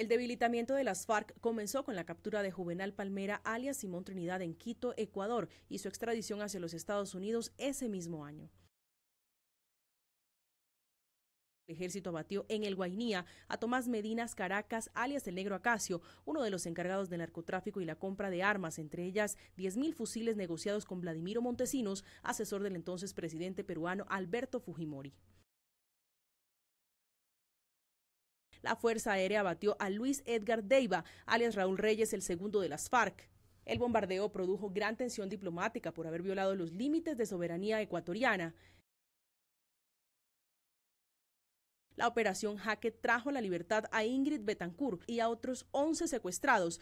El debilitamiento de las FARC comenzó con la captura de Juvenal Palmera alias Simón Trinidad en Quito, Ecuador, y su extradición hacia los Estados Unidos ese mismo año. El ejército abatió en el Guainía a Tomás Medinas Caracas, alias el Negro Acacio, uno de los encargados del narcotráfico y la compra de armas, entre ellas 10.000 fusiles negociados con Vladimiro Montesinos, asesor del entonces presidente peruano Alberto Fujimori. la Fuerza Aérea batió a Luis Edgar Deiva, alias Raúl Reyes, el segundo de las FARC. El bombardeo produjo gran tensión diplomática por haber violado los límites de soberanía ecuatoriana. La operación Jaque trajo la libertad a Ingrid Betancourt y a otros 11 secuestrados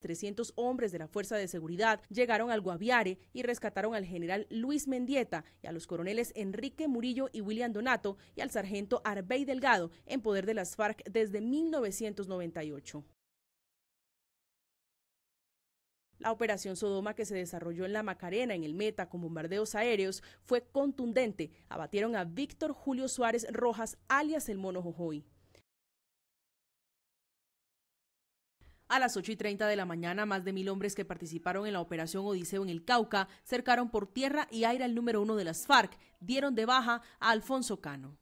300 hombres de la Fuerza de Seguridad llegaron al Guaviare y rescataron al general Luis Mendieta y a los coroneles Enrique Murillo y William Donato y al sargento Arbey Delgado en poder de las FARC desde 1998. La operación Sodoma que se desarrolló en la Macarena, en el Meta, con bombardeos aéreos, fue contundente. Abatieron a Víctor Julio Suárez Rojas, alias el Mono Jojoy. A las 8 y 30 de la mañana, más de mil hombres que participaron en la operación Odiseo en el Cauca cercaron por tierra y aire al número uno de las FARC, dieron de baja a Alfonso Cano.